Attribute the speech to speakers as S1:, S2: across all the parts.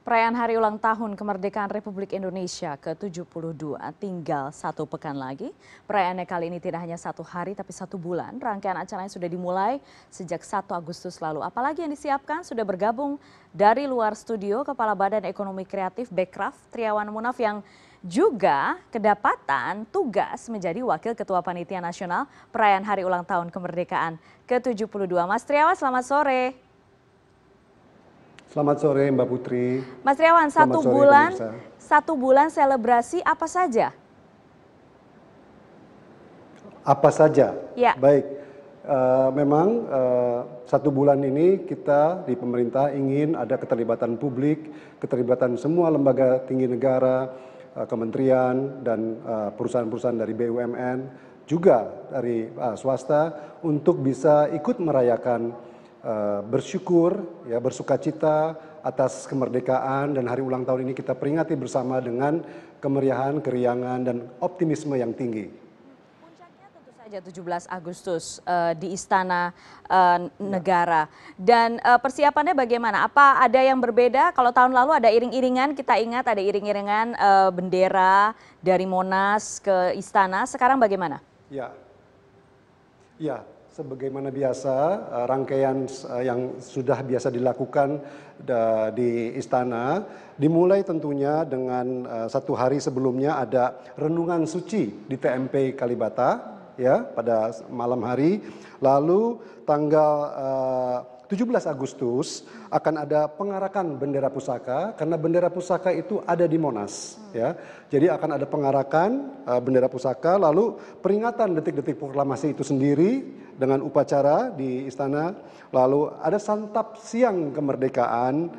S1: Perayaan hari ulang tahun kemerdekaan Republik Indonesia ke-72 tinggal satu pekan lagi. Perayaannya kali ini tidak hanya satu hari tapi satu bulan. Rangkaian acaranya sudah dimulai sejak 1 Agustus lalu. Apalagi yang disiapkan sudah bergabung dari luar studio Kepala Badan Ekonomi Kreatif Bekraf Triawan Munaf yang juga kedapatan tugas menjadi Wakil Ketua Panitia Nasional Perayaan Hari Ulang Tahun Kemerdekaan ke-72. Mas Triawan selamat sore.
S2: Selamat sore Mbak Putri. Mas Riawan, satu sore, bulan
S1: satu bulan selebrasi apa saja?
S2: Apa saja? Ya. Baik. Uh, memang uh, satu bulan ini kita di pemerintah ingin ada keterlibatan publik, keterlibatan semua lembaga tinggi negara, uh, kementerian dan perusahaan-perusahaan dari BUMN juga dari uh, swasta untuk bisa ikut merayakan Eh, bersyukur, ya bersukacita atas kemerdekaan dan hari ulang tahun ini kita peringati bersama dengan kemeriahan, keriangan dan optimisme yang tinggi.
S1: Puncaknya tentu saja 17 Agustus uh, di Istana uh, Negara. Dan uh, persiapannya bagaimana? Apa ada yang berbeda? Kalau tahun lalu ada iring-iringan, kita ingat ada iring-iringan uh, bendera dari Monas ke Istana. Sekarang bagaimana?
S2: Ya, ya sebagaimana biasa eh, rangkaian eh, yang sudah biasa dilakukan di istana dimulai tentunya dengan eh, satu hari sebelumnya ada renungan suci di TMP Kalibata ya pada malam hari lalu tanggal 17 Agustus akan ada pengarakan bendera pusaka karena bendera pusaka itu ada di Monas hmm. ya. Jadi akan ada pengarakan uh, bendera pusaka lalu peringatan detik-detik proklamasi itu sendiri dengan upacara di istana lalu ada santap siang kemerdekaan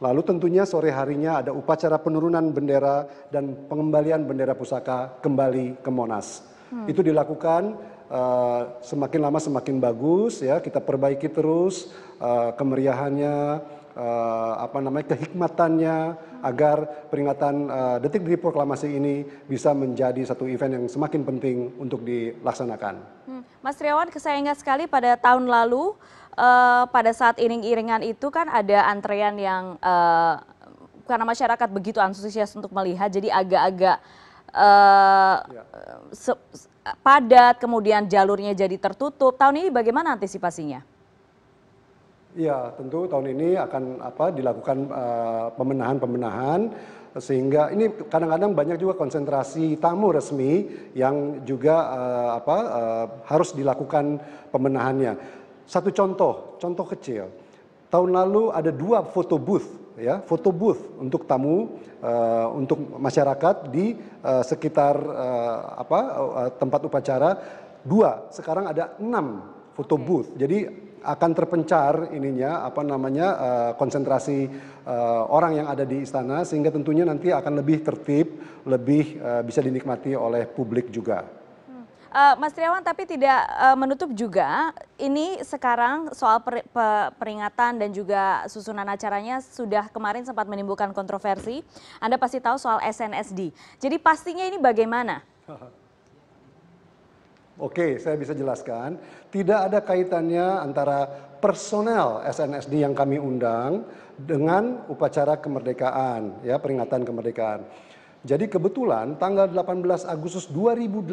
S2: lalu tentunya sore harinya ada upacara penurunan bendera dan pengembalian bendera pusaka kembali ke Monas. Hmm. Itu dilakukan Eh, semakin lama semakin bagus ya kita perbaiki terus uh, kemeriahannya uh, apa namanya kehikmatannya agar peringatan uh, detik detik proklamasi ini bisa menjadi satu event yang semakin penting untuk dilaksanakan.
S1: Hmm. Mas Triawan, saya ingat sekali pada tahun lalu uh, pada saat iring-iringan itu kan ada antrean yang uh, karena masyarakat begitu antusias untuk melihat, jadi agak-agak Eh, iya. padat kemudian jalurnya jadi tertutup tahun ini bagaimana antisipasinya?
S2: Ya tentu tahun ini akan apa dilakukan eh, pemenahan-pemenahan sehingga ini kadang-kadang banyak juga konsentrasi tamu resmi yang juga uh, apa uh, harus dilakukan pemenahannya. Satu contoh, contoh kecil. Tahun lalu ada dua foto booth ya foto booth untuk tamu uh, untuk masyarakat di uh, sekitar uh, apa uh, tempat upacara dua sekarang ada enam foto okay. booth jadi akan terpencar ininya apa namanya uh, konsentrasi uh, orang yang ada di istana sehingga tentunya nanti akan lebih tertib lebih uh, bisa dinikmati oleh publik juga.
S1: Eh, mas triawan tapi tidak eh, menutup juga ini sekarang soal peringatan dan juga susunan acaranya sudah kemarin sempat menimbulkan kontroversi. Anda pasti tahu soal SNSD. Jadi pastinya ini bagaimana?
S2: Oke, saya bisa jelaskan. Tidak ada kaitannya antara personel SNSD yang kami undang dengan upacara kemerdekaan, ya peringatan kemerdekaan. Jadi kebetulan tanggal 18 Agustus 2018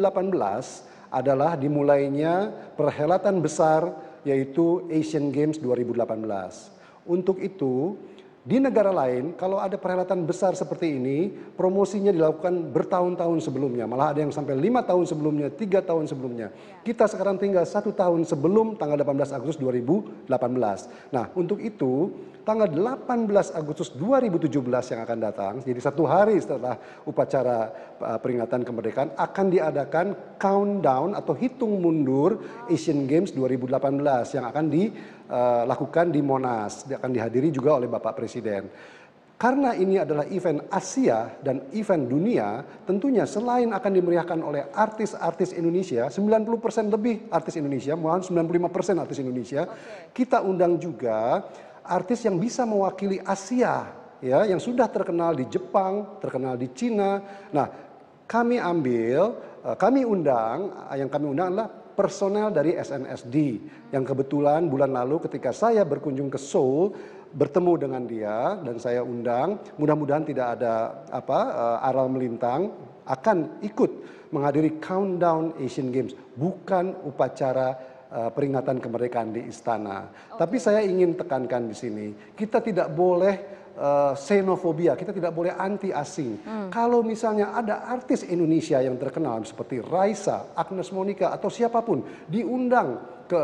S2: adalah dimulainya perhelatan besar yaitu Asian Games 2018. Untuk itu, di negara lain, kalau ada perhelatan besar seperti ini, promosinya dilakukan bertahun-tahun sebelumnya. Malah ada yang sampai lima tahun sebelumnya, tiga tahun sebelumnya. Iya. Kita sekarang tinggal satu tahun sebelum tanggal 18 Agustus 2018. Nah, untuk itu, tanggal 18 Agustus 2017 yang akan datang, jadi satu hari setelah upacara eh, peringatan kemerdekaan, akan diadakan countdown atau hitung mundur Asian Games 2018 yang akan di Eh, lakukan di Monas, akan dihadiri juga oleh Bapak Presiden. Karena ini adalah event Asia dan event dunia, tentunya selain akan dimeriahkan oleh artis-artis Indonesia, 90% lebih artis Indonesia, mohon 95% artis Indonesia, okay. kita undang juga artis yang bisa mewakili Asia, ya, yang sudah terkenal di Jepang, terkenal di Cina. Nah, kami ambil, eh, kami undang, yang kami undang adalah personel dari SNSD yang kebetulan bulan lalu ketika saya berkunjung ke Seoul bertemu dengan dia dan saya undang mudah-mudahan tidak ada apa uh, aral melintang akan ikut menghadiri countdown Asian Games bukan upacara uh, peringatan kemerdekaan di istana okay. tapi saya ingin tekankan di sini kita tidak boleh uh, xenofobia, kita tidak boleh anti asing. Hmm. Kalau misalnya ada artis Indonesia yang terkenal seperti Raisa, Agnes Monica atau siapapun diundang ke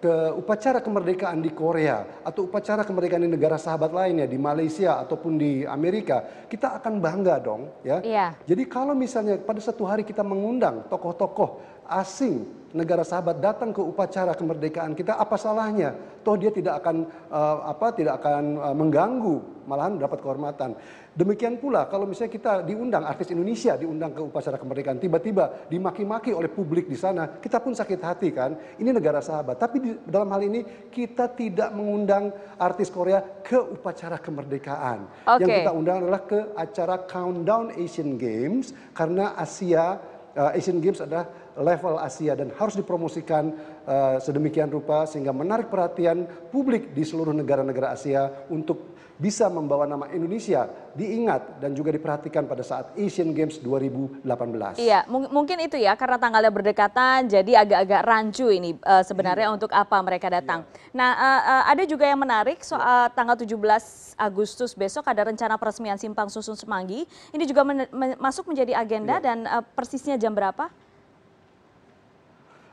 S2: ke upacara kemerdekaan di Korea atau upacara kemerdekaan di negara sahabat lainnya di Malaysia ataupun di Amerika, kita akan bangga dong, ya. Iya. Jadi kalau misalnya pada satu hari kita mengundang tokoh-tokoh asing negara sahabat datang ke upacara kemerdekaan kita apa salahnya toh dia tidak akan uh, apa tidak akan uh, mengganggu malahan dapat kehormatan demikian pula kalau misalnya kita diundang artis Indonesia diundang ke upacara kemerdekaan tiba-tiba dimaki-maki oleh publik di sana kita pun sakit hati kan ini negara sahabat tapi di, dalam hal ini kita tidak mengundang artis Korea ke upacara kemerdekaan okay. yang kita undang adalah ke acara countdown Asian Games karena Asia eh, Asian Games adalah level Asia dan harus dipromosikan uh, sedemikian rupa sehingga menarik perhatian publik di seluruh negara-negara Asia untuk bisa membawa nama Indonesia diingat dan juga diperhatikan pada saat Asian Games 2018. Iya,
S1: mung mungkin itu ya karena tanggalnya berdekatan jadi agak-agak rancu ini uh, sebenarnya iya. untuk apa mereka datang. Iya. Nah, uh, uh, ada juga yang menarik soal tanggal 17 Agustus besok ada rencana peresmian Simpang Susun Semanggi. Ini juga men men masuk menjadi agenda iya. dan uh, persisnya jam berapa?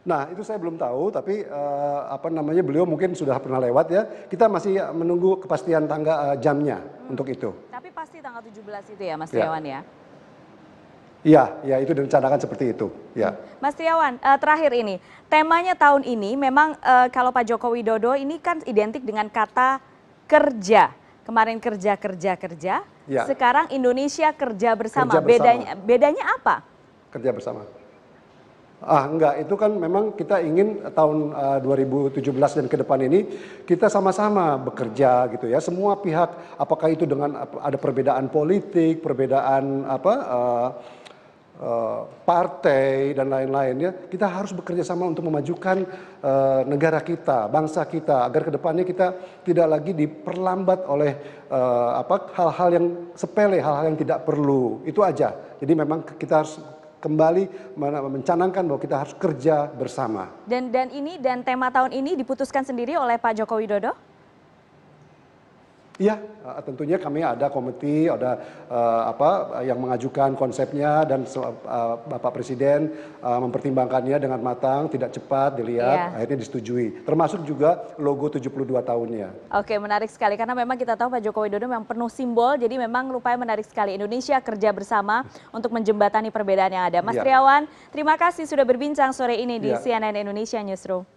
S2: Nah, itu saya belum tahu, tapi uh, apa namanya beliau mungkin sudah pernah lewat ya. Kita masih menunggu kepastian tangga uh, jamnya hmm. untuk itu.
S1: Tapi pasti tanggal 17 itu ya, Mas ya. ya.
S2: Iya, ya itu direncanakan seperti itu. Ya.
S1: Mas Tiawan uh, eh, terakhir ini temanya tahun ini memang uh, kalau Pak Joko Widodo ini kan identik dengan kata kerja. Kemarin kerja kerja kerja, ya. sekarang Indonesia kerja bersama. Kerja bersama. Bedanya bedanya apa?
S2: Kerja bersama. Ah enggak, itu kan memang kita ingin eh, tahun eh, uh, 2017 dan ke depan ini kita sama-sama bekerja gitu ya. Semua pihak apakah itu dengan ada perbedaan politik, perbedaan apa uh, uh, partai dan lain lain ya. kita harus bekerja sama untuk memajukan uh, negara kita, bangsa kita agar ke depannya kita tidak lagi diperlambat oleh uh, apa hal-hal yang sepele, hal-hal yang tidak perlu. Itu aja. Jadi memang kita harus kembali mencanangkan bahwa kita harus kerja bersama.
S1: Dan dan ini dan tema tahun ini diputuskan sendiri oleh Pak Joko Widodo?
S2: Iya, eh, tentunya kami ada komite, ada uh, apa yang mengajukan konsepnya dan uh, Bapak Presiden uh, mempertimbangkannya dengan matang, tidak cepat dilihat, yeah. akhirnya disetujui. Termasuk juga logo 72 tahunnya.
S1: Oke, menarik sekali karena memang kita tahu Pak Joko Widodo memang penuh simbol, jadi memang lupanya menarik sekali Indonesia kerja bersama untuk menjembatani perbedaan yang ada. Mas yeah. Triawan, terima kasih sudah berbincang sore ini di yeah. CNN Indonesia Newsroom.